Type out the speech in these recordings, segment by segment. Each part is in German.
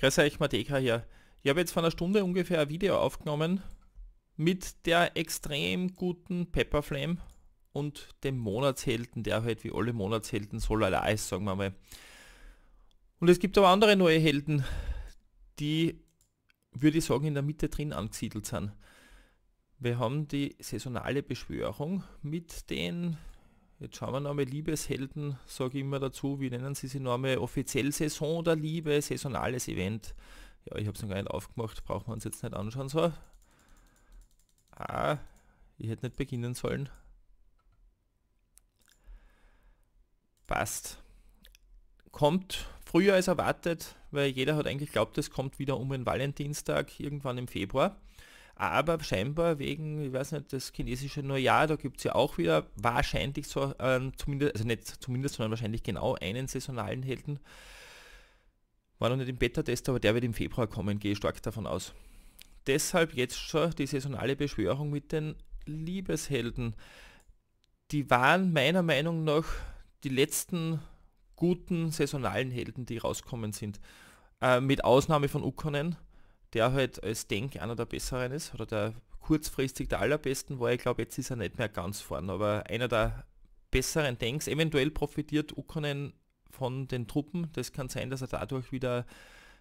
Grüß euch, Mateka hier. Ich habe jetzt vor einer Stunde ungefähr ein Video aufgenommen mit der extrem guten Pepperflame und dem Monatshelden, der halt wie alle Monatshelden so lala ist, sagen wir mal. Und es gibt aber andere neue Helden, die, würde ich sagen, in der Mitte drin angesiedelt sind. Wir haben die saisonale Beschwörung mit den Jetzt schauen wir nochmal Liebeshelden, sage ich immer dazu. Wie nennen Sie sie nochmal? Offiziell Saison oder Liebe, saisonales Event. Ja, ich habe es noch gar nicht aufgemacht, brauchen wir uns jetzt nicht anschauen. So. Ah, ich hätte nicht beginnen sollen. Passt. Kommt früher als erwartet, weil jeder hat eigentlich glaubt, es kommt wieder um den Valentinstag irgendwann im Februar aber scheinbar wegen, ich weiß nicht, das chinesische Neujahr, da gibt es ja auch wieder wahrscheinlich so, ähm, zumindest, also nicht zumindest, sondern wahrscheinlich genau einen saisonalen Helden. War noch nicht im Beta-Test, aber der wird im Februar kommen, gehe ich stark davon aus. Deshalb jetzt schon die saisonale Beschwörung mit den Liebeshelden. Die waren meiner Meinung nach die letzten guten saisonalen Helden, die rauskommen sind. Äh, mit Ausnahme von Ukonen der halt als Denk einer der Besseren ist, oder der kurzfristig der allerbesten war. Ich glaube, jetzt ist er nicht mehr ganz vorne, aber einer der besseren Denks. Eventuell profitiert Ukkonen von den Truppen. Das kann sein, dass er dadurch wieder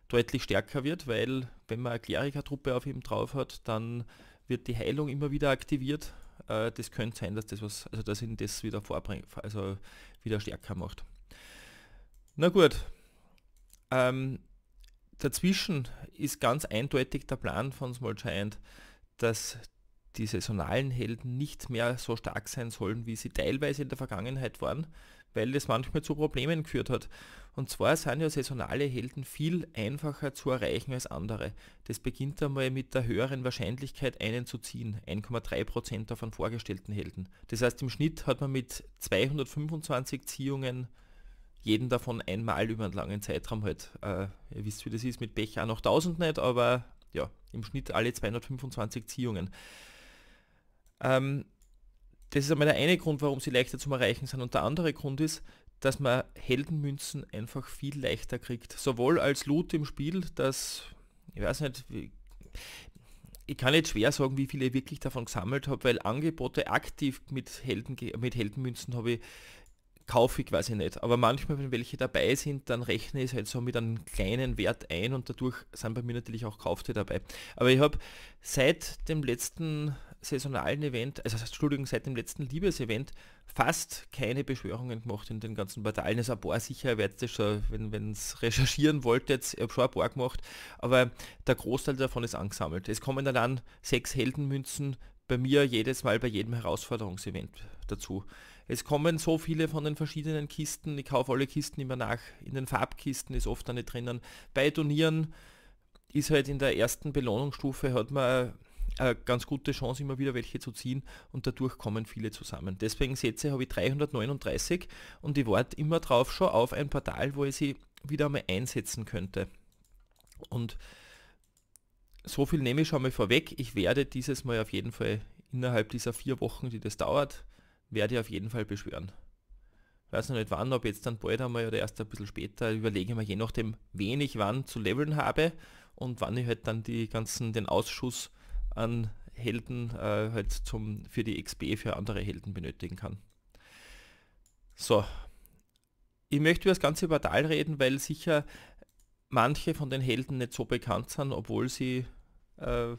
deutlich stärker wird, weil wenn man eine Klerikertruppe auf ihm drauf hat, dann wird die Heilung immer wieder aktiviert. Äh, das könnte sein, dass das was, also dass ihn das wieder vorbringt, also wieder stärker macht. Na gut. Ähm, Dazwischen ist ganz eindeutig der Plan von Small Giant, dass die saisonalen Helden nicht mehr so stark sein sollen, wie sie teilweise in der Vergangenheit waren, weil das manchmal zu Problemen geführt hat. Und zwar sind ja saisonale Helden viel einfacher zu erreichen als andere. Das beginnt einmal mit der höheren Wahrscheinlichkeit, einen zu ziehen, 1,3% davon vorgestellten Helden. Das heißt, im Schnitt hat man mit 225 Ziehungen jeden davon einmal über einen langen Zeitraum halt. Äh, ihr wisst, wie das ist mit Pech auch noch 1000 nicht, aber ja, im Schnitt alle 225 Ziehungen. Ähm, das ist einmal der eine Grund, warum sie leichter zum Erreichen sind. Und der andere Grund ist, dass man Heldenmünzen einfach viel leichter kriegt. Sowohl als Loot im Spiel, dass, ich weiß nicht, ich kann jetzt schwer sagen, wie viele ich wirklich davon gesammelt habe, weil Angebote aktiv mit, Helden, mit Heldenmünzen habe ich kaufe ich quasi nicht. Aber manchmal, wenn welche dabei sind, dann rechne ich es halt so mit einem kleinen Wert ein und dadurch sind bei mir natürlich auch Kaufte dabei. Aber ich habe seit dem letzten saisonalen Event, also Entschuldigung, seit dem letzten Liebesevent fast keine Beschwörungen gemacht in den ganzen Portalen. Also ein paar sicher werdet ihr schon, wenn es recherchieren wolltet, ich habe schon ein paar gemacht, aber der Großteil davon ist angesammelt. Es kommen dann sechs Heldenmünzen bei mir jedes Mal bei jedem Herausforderungsevent dazu es kommen so viele von den verschiedenen Kisten, ich kaufe alle Kisten immer nach, in den Farbkisten ist oft eine drinnen. Bei Turnieren ist halt in der ersten Belohnungsstufe, hat man eine ganz gute Chance, immer wieder welche zu ziehen und dadurch kommen viele zusammen. Deswegen setze habe ich 339 und ich warte immer drauf schon auf ein Portal, wo ich sie wieder einmal einsetzen könnte. Und so viel nehme ich schon mal vorweg. Ich werde dieses Mal auf jeden Fall innerhalb dieser vier Wochen, die das dauert, werde ich auf jeden Fall beschwören. Weiß noch nicht wann, ob jetzt dann bald einmal oder erst ein bisschen später, überlege ich mir je nachdem, wen ich wann zu leveln habe und wann ich halt dann die ganzen, den Ausschuss an Helden äh, halt zum, für die XP für andere Helden benötigen kann. So. Ich möchte über das ganze Portal reden, weil sicher manche von den Helden nicht so bekannt sind, obwohl sie äh,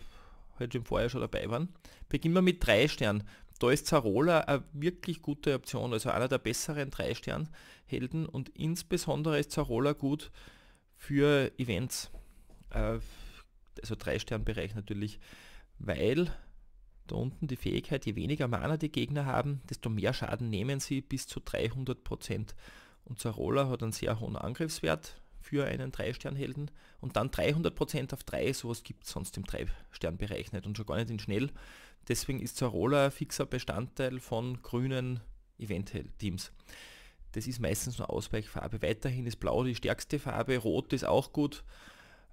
halt im Vorjahr schon dabei waren. Beginnen wir mit drei Sternen da ist Zarola eine wirklich gute Option, also einer der besseren Drei-Stern-Helden und insbesondere ist Zarola gut für Events, äh, also Drei-Stern-Bereich natürlich, weil da unten die Fähigkeit, je weniger Mana die Gegner haben, desto mehr Schaden nehmen sie bis zu 300%. Und Zarola hat einen sehr hohen Angriffswert für einen 3-Stern-Helden und dann 300% auf 3, sowas gibt es sonst im 3-Stern-Bereich nicht und schon gar nicht in schnell. Deswegen ist Zarola ein fixer Bestandteil von grünen Event-Teams. Das ist meistens nur Ausweichfarbe. Weiterhin ist Blau die stärkste Farbe, Rot ist auch gut.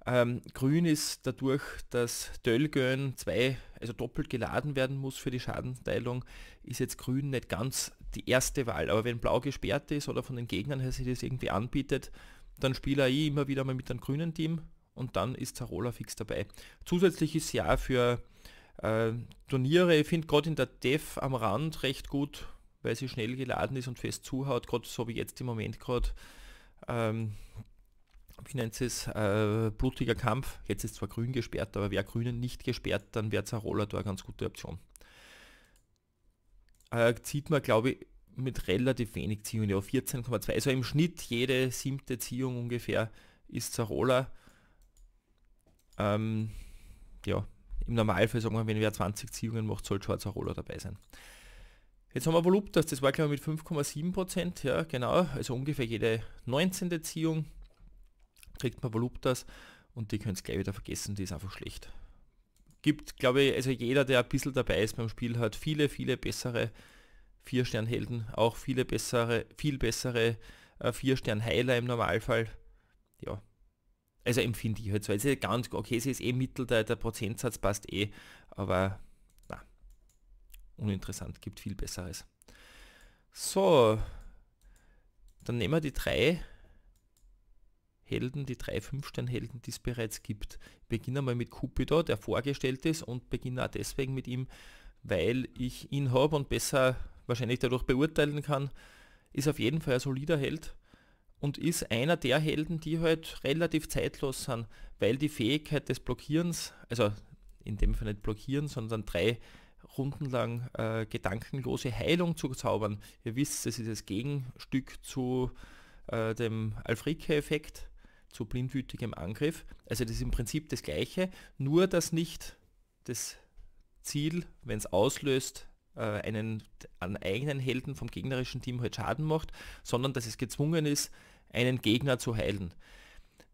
Ähm, grün ist dadurch, dass Döllgön 2, also doppelt geladen werden muss für die Schadenteilung, ist jetzt Grün nicht ganz die erste Wahl. Aber wenn Blau gesperrt ist oder von den Gegnern her sich das irgendwie anbietet, dann spiele ich immer wieder mal mit einem grünen Team und dann ist Zarola fix dabei. Zusätzlich ist ja für äh, Turniere. Ich finde gerade in der Dev am Rand recht gut, weil sie schnell geladen ist und fest zuhaut, gerade so wie jetzt im Moment gerade. Ähm, wie nennt es, äh, blutiger Kampf. Jetzt ist zwar grün gesperrt, aber wäre grünen nicht gesperrt, dann wäre Zarola da eine ganz gute Option. Äh, zieht man, glaube ich, mit relativ wenig Ziehungen, ja 14,2. Also im Schnitt jede siebte Ziehung ungefähr ist Zarola. Ähm, ja, im Normalfall sagen wir, wenn wer 20 Ziehungen macht, soll schwarzer Roller dabei sein. Jetzt haben wir Voluptas, das war glaube ich mit 5,7%, ja genau, also ungefähr jede 19. Ziehung kriegt man Voluptas und die könnt ihr gleich wieder vergessen, die ist einfach schlecht. Gibt, glaube ich, also jeder, der ein bisschen dabei ist beim Spiel, hat viele, viele bessere 4-Stern-Helden, auch viele bessere, viel bessere äh, 4-Stern-Heiler im Normalfall. Ja, also empfinde ich halt so. Also ganz okay, sie ist eh Mittel, der, der Prozentsatz passt eh, aber na, uninteressant, gibt viel Besseres. So, dann nehmen wir die drei Helden, die drei Fünf-Stern-Helden, die es bereits gibt. Beginnen beginne mal mit Cupido, der vorgestellt ist und beginne auch deswegen mit ihm, weil ich ihn habe und besser wahrscheinlich dadurch beurteilen kann. Ist auf jeden Fall ein solider Held und ist einer der Helden, die halt relativ zeitlos sind, weil die Fähigkeit des Blockierens, also in dem Fall nicht blockieren, sondern drei Runden lang äh, gedankenlose Heilung zu zaubern. Ihr wisst, das ist das Gegenstück zu äh, dem Alfrike-Effekt, zu blindwütigem Angriff. Also das ist im Prinzip das gleiche, nur dass nicht das Ziel, wenn es auslöst, äh, einen, einen eigenen Helden vom gegnerischen Team halt Schaden macht, sondern dass es gezwungen ist, einen Gegner zu heilen.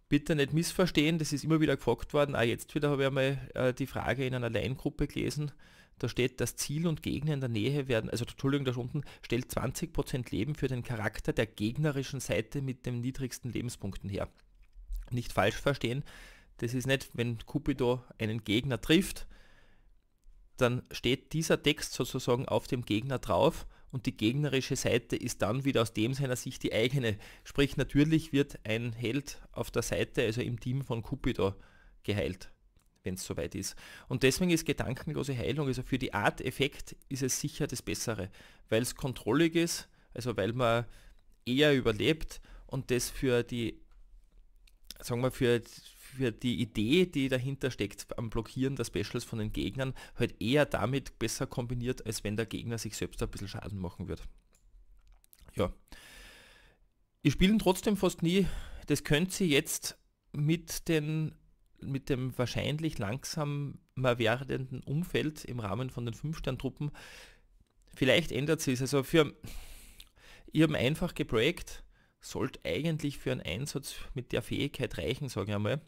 Bitte nicht missverstehen, das ist immer wieder gefragt worden, auch jetzt wieder habe ich einmal äh, die Frage in einer line gelesen, da steht, dass Ziel und Gegner in der Nähe werden, also Entschuldigung, da unten stellt 20% Leben für den Charakter der gegnerischen Seite mit den niedrigsten Lebenspunkten her. Nicht falsch verstehen, das ist nicht, wenn Cupido einen Gegner trifft, dann steht dieser Text sozusagen auf dem Gegner drauf und die gegnerische Seite ist dann wieder aus dem seiner Sicht die eigene. Sprich, natürlich wird ein Held auf der Seite, also im Team von Cupido, geheilt, wenn es soweit ist. Und deswegen ist gedankenlose Heilung, also für die Art Effekt ist es sicher das Bessere, weil es kontrollig ist, also weil man eher überlebt und das für die, sagen wir, für, für die Idee, die dahinter steckt am Blockieren der Specials von den Gegnern, halt eher damit besser kombiniert, als wenn der Gegner sich selbst ein bisschen Schaden machen wird. Ja. Ich spielen trotzdem fast nie. Das könnt sie jetzt mit, den, mit dem wahrscheinlich langsamer werdenden Umfeld im Rahmen von den 5-Stern-Truppen vielleicht ändert sie es. Also für ihr einfach geprägt, sollte eigentlich für einen Einsatz mit der Fähigkeit reichen, sage ich einmal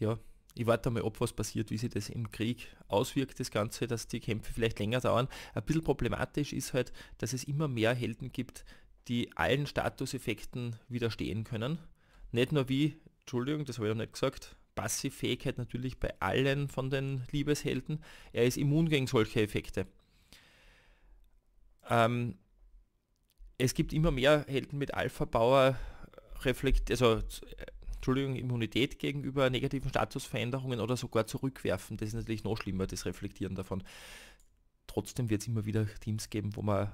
ja, ich warte mal ab, was passiert, wie sich das im Krieg auswirkt, das Ganze, dass die Kämpfe vielleicht länger dauern. Ein bisschen problematisch ist halt, dass es immer mehr Helden gibt, die allen Statuseffekten widerstehen können. Nicht nur wie, Entschuldigung, das habe ich noch nicht gesagt, Passivfähigkeit natürlich bei allen von den Liebeshelden. Er ist immun gegen solche Effekte. Ähm, es gibt immer mehr Helden mit Alpha-Power, reflekt, also äh, Entschuldigung, Immunität gegenüber negativen Statusveränderungen oder sogar zurückwerfen. Das ist natürlich noch schlimmer, das Reflektieren davon. Trotzdem wird es immer wieder Teams geben, wo man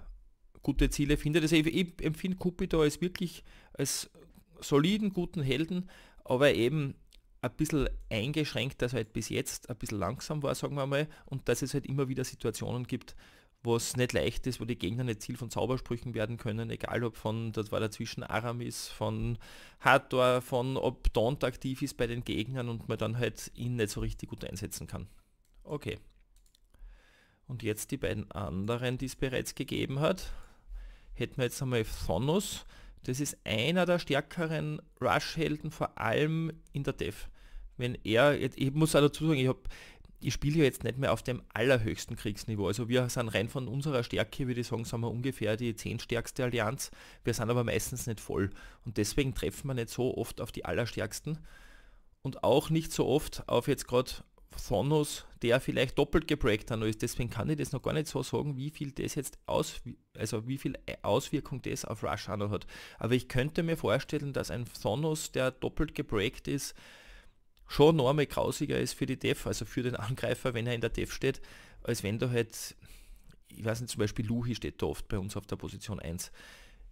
gute Ziele findet. Also ich, ich empfinde Cupido als wirklich als soliden, guten Helden, aber eben ein bisschen eingeschränkt, dass er halt bis jetzt ein bisschen langsam war, sagen wir mal, und dass es halt immer wieder Situationen gibt, was nicht leicht ist, wo die Gegner nicht Ziel von Zaubersprüchen werden können, egal ob von, das war dazwischen Aramis, von Hathor, von ob Daunt aktiv ist bei den Gegnern und man dann halt ihn nicht so richtig gut einsetzen kann. Okay. Und jetzt die beiden anderen, die es bereits gegeben hat. Hätten wir jetzt einmal Thonus. Das ist einer der stärkeren Rush-Helden, vor allem in der Dev. Wenn er, ich muss auch dazu sagen, ich habe ich spiele ja jetzt nicht mehr auf dem allerhöchsten Kriegsniveau. Also wir sind rein von unserer Stärke, würde ich sagen, sind wir ungefähr die zehnstärkste Allianz. Wir sind aber meistens nicht voll. Und deswegen treffen wir nicht so oft auf die allerstärksten. Und auch nicht so oft auf jetzt gerade Thanos, der vielleicht doppelt geprägt dann ist. Deswegen kann ich das noch gar nicht so sagen, wie viel das jetzt aus, also wie viel äh, Auswirkung das auf Rush hat. Aber ich könnte mir vorstellen, dass ein Thanos, der doppelt geprägt ist, schon enorme grausiger ist für die Def, also für den Angreifer, wenn er in der Def steht, als wenn du halt, ich weiß nicht, zum Beispiel Luhi steht da oft bei uns auf der Position 1.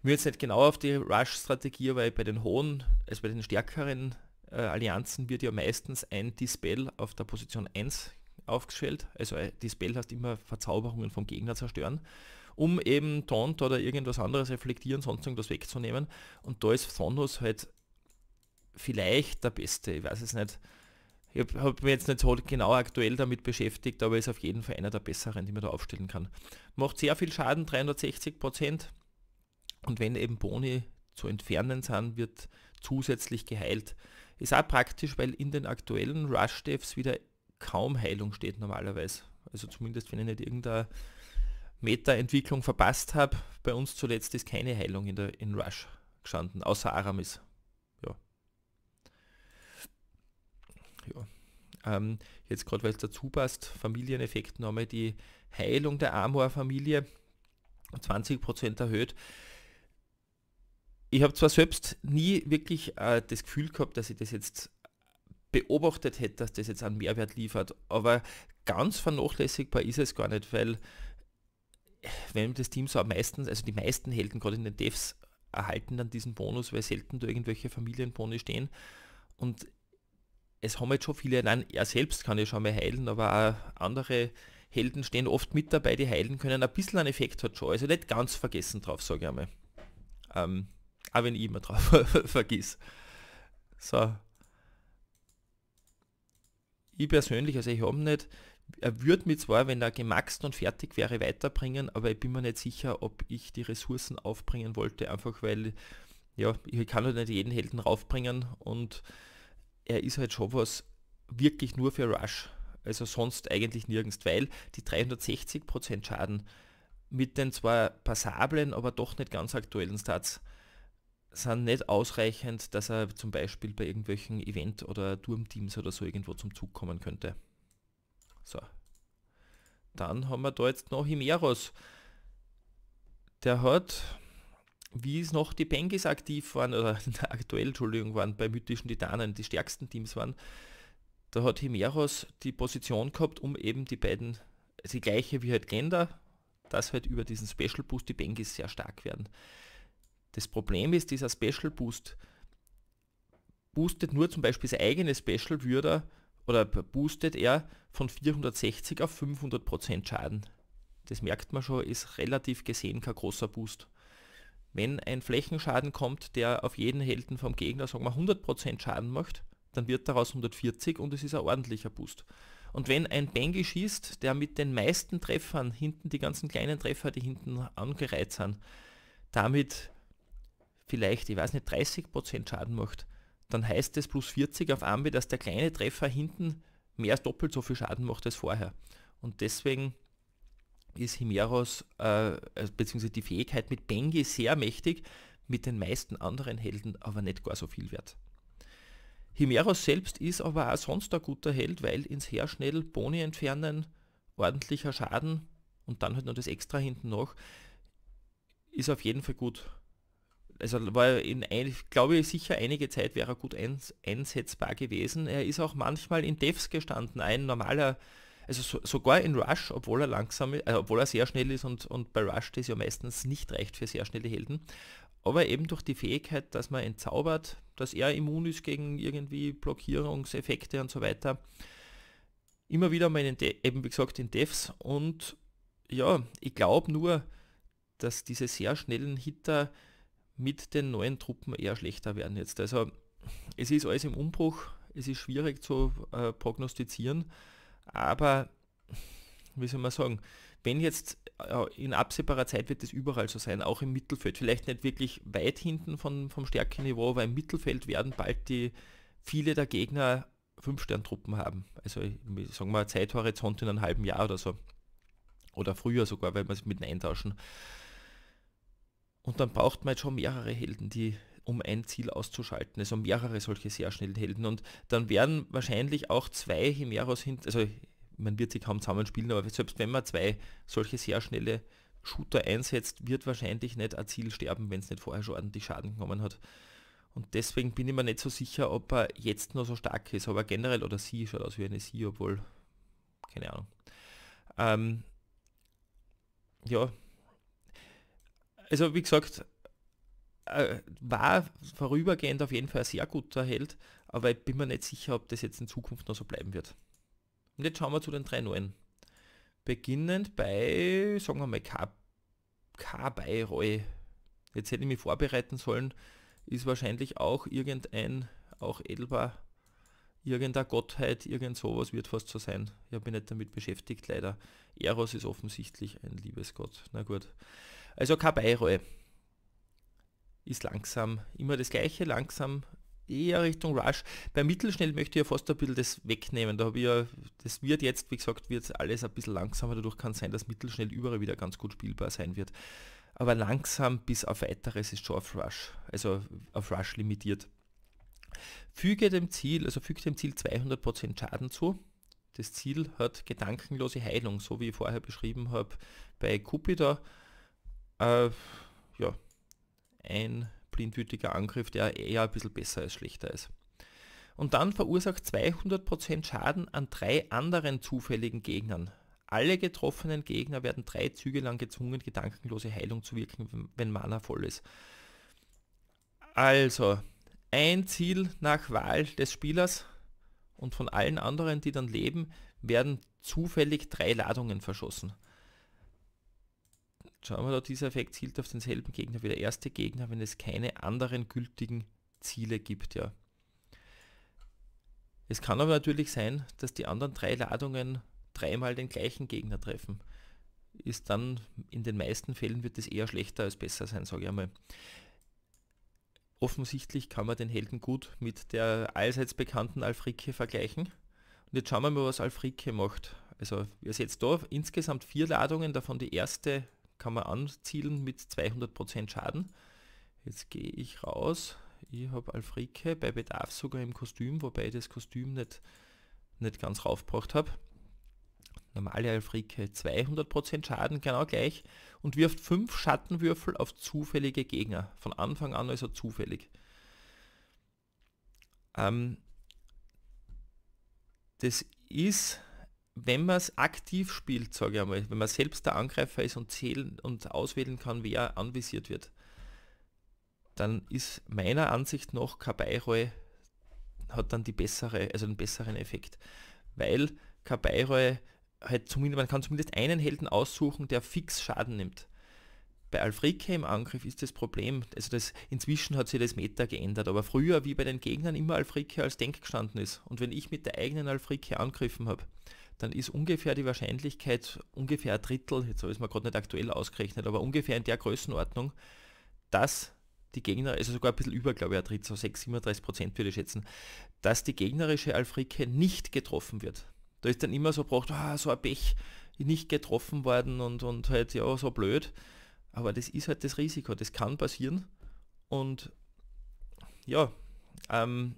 Mir jetzt nicht genau auf die Rush-Strategie, weil bei den hohen, also bei den stärkeren äh, Allianzen wird ja meistens ein Dispel auf der Position 1 aufgestellt. Also ein Dispel heißt immer Verzauberungen vom Gegner zerstören, um eben Taunt oder irgendwas anderes reflektieren, sonst irgendwas wegzunehmen. Und da ist Thornos halt vielleicht der beste, ich weiß es nicht. Ich habe hab mich jetzt nicht so genau aktuell damit beschäftigt, aber ist auf jeden Fall einer der besseren, die man da aufstellen kann. Macht sehr viel Schaden, 360%. Prozent. Und wenn eben Boni zu entfernen sind, wird zusätzlich geheilt. Ist auch praktisch, weil in den aktuellen Rush-Devs wieder kaum Heilung steht normalerweise. Also zumindest, wenn ich nicht irgendeine Meta-Entwicklung verpasst habe. Bei uns zuletzt ist keine Heilung in, der, in Rush gestanden, außer Aramis. Ja. Ähm, jetzt gerade, weil es dazu passt, Familieneffekt nochmal die Heilung der Amor-Familie 20% erhöht. Ich habe zwar selbst nie wirklich äh, das Gefühl gehabt, dass ich das jetzt beobachtet hätte, dass das jetzt einen Mehrwert liefert, aber ganz vernachlässigbar ist es gar nicht, weil wenn das Team so am meisten, also die meisten Helden gerade in den Devs erhalten dann diesen Bonus, weil selten da irgendwelche Familienboni stehen und es haben jetzt halt schon viele, nein, er selbst kann ja schon mal heilen, aber auch andere Helden stehen oft mit dabei, die heilen können. Ein bisschen einen Effekt hat schon, also nicht ganz vergessen drauf, sage ich einmal. Ähm, auch wenn ich immer drauf vergiss. So. Ich persönlich, also ich habe nicht, er würde mir zwar, wenn er gemaxt und fertig wäre, weiterbringen, aber ich bin mir nicht sicher, ob ich die Ressourcen aufbringen wollte, einfach weil, ja, ich kann halt nicht jeden Helden raufbringen und er ist halt schon was wirklich nur für Rush. Also sonst eigentlich nirgends, weil die 360% Schaden mit den zwar passablen, aber doch nicht ganz aktuellen Stats sind nicht ausreichend, dass er zum Beispiel bei irgendwelchen Event- oder Turmteams oder so irgendwo zum Zug kommen könnte. So. Dann haben wir da jetzt noch Himeros. Der hat wie es noch die Penguins aktiv waren, oder aktuell, Entschuldigung, waren bei mythischen Titanen die stärksten Teams waren, da hat Himeros die Position gehabt, um eben die beiden, also die gleiche wie halt Gender, dass halt über diesen Special Boost die Penguins sehr stark werden. Das Problem ist, dieser Special Boost boostet nur zum Beispiel sein eigenes Special Würder oder boostet er von 460 auf 500% Prozent Schaden. Das merkt man schon, ist relativ gesehen kein großer Boost. Wenn ein Flächenschaden kommt, der auf jeden Helden vom Gegner, sagen wir 100% Schaden macht, dann wird daraus 140 und es ist ein ordentlicher Boost. Und wenn ein Bengi schießt, der mit den meisten Treffern, hinten die ganzen kleinen Treffer, die hinten angereiht sind, damit vielleicht, ich weiß nicht, 30% Schaden macht, dann heißt das plus 40 auf Ambi, dass der kleine Treffer hinten mehr als doppelt so viel Schaden macht als vorher. Und deswegen ist Himeros, äh, also beziehungsweise die Fähigkeit mit Bengi sehr mächtig, mit den meisten anderen Helden aber nicht gar so viel wert. Himeros selbst ist aber auch sonst ein guter Held, weil ins Heer schnell Boni entfernen, ordentlicher Schaden und dann halt noch das Extra hinten noch, ist auf jeden Fall gut. Also war in, ich glaube sicher einige Zeit wäre er gut eins, einsetzbar gewesen. Er ist auch manchmal in Devs gestanden, ein normaler also so, sogar in Rush, obwohl er langsam, äh, obwohl er sehr schnell ist und, und bei Rush ist ja meistens nicht recht für sehr schnelle Helden, aber eben durch die Fähigkeit, dass man entzaubert, dass er immun ist gegen irgendwie Blockierungseffekte und so weiter. Immer wieder mal in De eben wie gesagt in Devs und ja, ich glaube nur, dass diese sehr schnellen Hitter mit den neuen Truppen eher schlechter werden jetzt. Also es ist alles im Umbruch, es ist schwierig zu äh, prognostizieren. Aber, wie soll man sagen, wenn jetzt äh, in absehbarer Zeit wird es überall so sein, auch im Mittelfeld. Vielleicht nicht wirklich weit hinten von, vom Stärkeniveau, aber im Mittelfeld werden bald die viele der Gegner Fünf-Stern-Truppen haben. Also sagen wir Zeithorizont in einem halben Jahr oder so. Oder früher sogar, weil man es mit eintauschen. Und dann braucht man jetzt schon mehrere Helden, die um ein Ziel auszuschalten. Also mehrere solche sehr schnellen Helden. Und dann werden wahrscheinlich auch zwei Himeros hinter, also man wird sie kaum zusammenspielen, aber selbst wenn man zwei solche sehr schnelle Shooter einsetzt, wird wahrscheinlich nicht ein Ziel sterben, wenn es nicht vorher schon ordentlich Schaden genommen hat. Und deswegen bin ich mir nicht so sicher, ob er jetzt noch so stark ist, aber generell, oder sie schaut aus wie eine sie, obwohl, keine Ahnung. Ähm, ja, also wie gesagt, äh, war vorübergehend auf jeden Fall ein sehr guter Held, aber ich bin mir nicht sicher, ob das jetzt in Zukunft noch so bleiben wird. Und jetzt schauen wir zu den drei neuen. Beginnend bei, sagen wir mal, K, K bei Roy. Jetzt hätte ich mich vorbereiten sollen, ist wahrscheinlich auch irgendein, auch Edelbar, irgendeiner Gottheit, irgend sowas wird fast so sein. Ich habe mich nicht damit beschäftigt, leider. Eros ist offensichtlich ein Liebesgott. Na gut. Also K. Kabairoe ist langsam immer das gleiche, langsam eher Richtung Rush. Bei Mittelschnell möchte ich ja fast ein bisschen das wegnehmen. Da habe ich ja, das wird jetzt, wie gesagt, wird alles ein bisschen langsamer. Dadurch kann sein, dass Mittelschnell überall wieder ganz gut spielbar sein wird. Aber langsam bis auf weiteres ist schon auf Rush, also auf Rush limitiert. Füge dem Ziel, also füge dem Ziel 200% Schaden zu. Das Ziel hat gedankenlose Heilung, so wie ich vorher beschrieben habe bei Cupida. Äh, ja, ein blindwütiger Angriff, der eher ein bisschen besser als schlechter ist. Und dann verursacht 200% Schaden an drei anderen zufälligen Gegnern. Alle getroffenen Gegner werden drei Züge lang gezwungen, gedankenlose Heilung zu wirken, wenn Mana voll ist. Also, ein Ziel nach Wahl des Spielers und von allen anderen, die dann leben, werden zufällig drei Ladungen verschossen. Schauen wir doch, dieser Effekt zielt auf denselben Gegner wie der erste Gegner, wenn es keine anderen gültigen Ziele gibt. Ja. Es kann aber natürlich sein, dass die anderen drei Ladungen dreimal den gleichen Gegner treffen. Ist dann, in den meisten Fällen wird es eher schlechter als besser sein, sage ich einmal. Offensichtlich kann man den Helden gut mit der allseits bekannten Alfrike vergleichen. Und jetzt schauen wir mal, was Alfrike macht. Also wir setzen da insgesamt vier Ladungen, davon die erste kann man anzielen mit 200% Schaden. Jetzt gehe ich raus. Ich habe Alfrike bei Bedarf sogar im Kostüm, wobei ich das Kostüm nicht, nicht ganz raufgebracht habe. Normale Alfrike 200% Schaden, genau gleich. Und wirft 5 Schattenwürfel auf zufällige Gegner. Von Anfang an also zufällig. Ähm, das ist wenn man es aktiv spielt, sage ich einmal, wenn man selbst der Angreifer ist und zählen und auswählen kann, wer anvisiert wird, dann ist meiner Ansicht nach Kabeiroi hat dann die bessere, also den besseren Effekt. Weil Kabeiroi halt zumindest, man kann zumindest einen Helden aussuchen, der fix Schaden nimmt. Bei Alfrike im Angriff ist das Problem, also das, inzwischen hat sich das Meta geändert, aber früher wie bei den Gegnern immer Alfrike als Denk gestanden ist. Und wenn ich mit der eigenen Alfrike angegriffen habe, dann ist ungefähr die Wahrscheinlichkeit ungefähr ein Drittel, jetzt habe ich es mir gerade nicht aktuell ausgerechnet, aber ungefähr in der Größenordnung, dass die Gegner, also sogar ein bisschen über, glaube ich, ein Drittel, so 6, 37 Prozent würde ich schätzen, dass die gegnerische Alfrike nicht getroffen wird. Da ist dann immer so braucht, ah, so ein Pech, nicht getroffen worden und, und halt, ja, so blöd. Aber das ist halt das Risiko, das kann passieren. Und ja, ähm,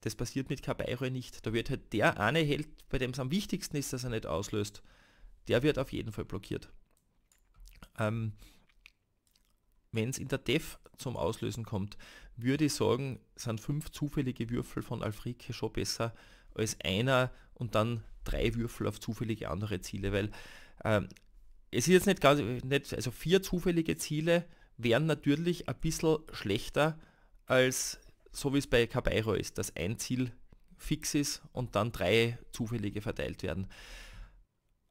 das passiert mit Kabeiro nicht. Da wird halt der eine Held, bei dem es am wichtigsten ist, dass er nicht auslöst, der wird auf jeden Fall blockiert. Ähm, Wenn es in der Def zum Auslösen kommt, würde ich sagen, sind fünf zufällige Würfel von Alfrike schon besser als einer und dann drei Würfel auf zufällige andere Ziele, weil ähm, es ist jetzt nicht ganz, nicht, also vier zufällige Ziele wären natürlich ein bisschen schlechter als so wie es bei Cabeiro ist, dass ein Ziel fix ist und dann drei zufällige verteilt werden.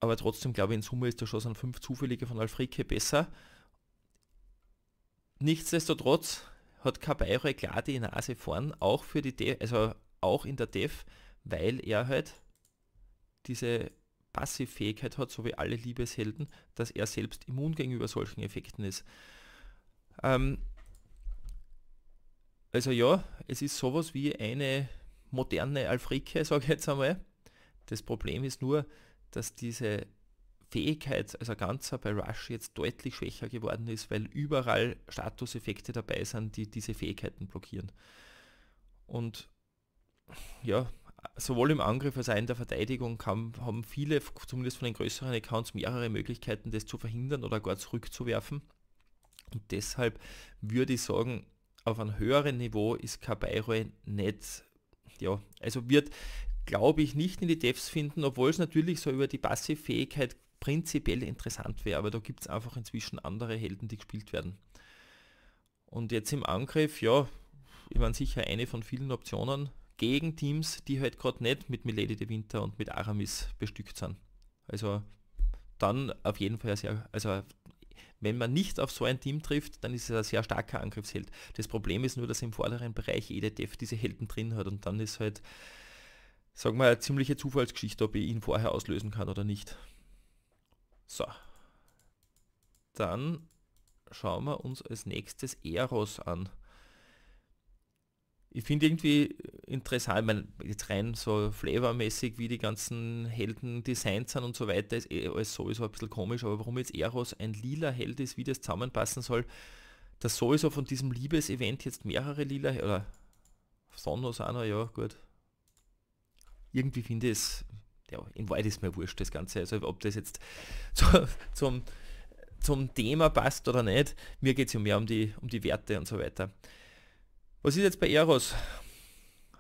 Aber trotzdem glaube ich, in Summe ist der Schuss an fünf zufällige von Alfrike besser. Nichtsdestotrotz hat Cabeiro klar die Nase vorn, auch für die De also auch in der Def, weil er halt diese Passivfähigkeit hat, so wie alle Liebeshelden, dass er selbst immun gegenüber solchen Effekten ist. Ähm, also ja, es ist sowas wie eine moderne Alfrike, sage ich jetzt einmal. Das Problem ist nur, dass diese Fähigkeit als ein Ganzer bei Rush jetzt deutlich schwächer geworden ist, weil überall Statuseffekte dabei sind, die diese Fähigkeiten blockieren. Und ja, sowohl im Angriff als auch in der Verteidigung haben, haben viele, zumindest von den größeren Accounts, mehrere Möglichkeiten, das zu verhindern oder gar zurückzuwerfen. Und deshalb würde ich sagen, auf einem höheren Niveau ist Kabeiro nicht, ja, also wird, glaube ich, nicht in die Devs finden, obwohl es natürlich so über die Passivfähigkeit prinzipiell interessant wäre, aber da gibt es einfach inzwischen andere Helden, die gespielt werden. Und jetzt im Angriff, ja, ich meine sicher eine von vielen Optionen gegen Teams, die halt gerade nicht mit Milady de Winter und mit Aramis bestückt sind. Also dann auf jeden Fall sehr, also wenn man nicht auf so ein Team trifft, dann ist er ein sehr starker Angriffsheld. Das Problem ist nur, dass im vorderen Bereich EDF diese Helden drin hat und dann ist halt, sagen wir, eine ziemliche Zufallsgeschichte, ob ich ihn vorher auslösen kann oder nicht. So. Dann schauen wir uns als nächstes Eros an. Ich finde irgendwie, interessant, ich jetzt rein so flavormäßig, wie die ganzen Helden designt sind und so weiter, ist eh alles sowieso ein bisschen komisch, aber warum jetzt Eros ein lila Held ist, wie das zusammenpassen soll, dass sowieso von diesem Liebesevent jetzt mehrere lila, oder Sonos einer, ja gut. Irgendwie finde ich es, ja, in Wahrheit ist mir wurscht das Ganze, also ob das jetzt zu, zum, zum Thema passt oder nicht, mir geht es ja mehr um die, um die Werte und so weiter. Was ist jetzt bei Eros?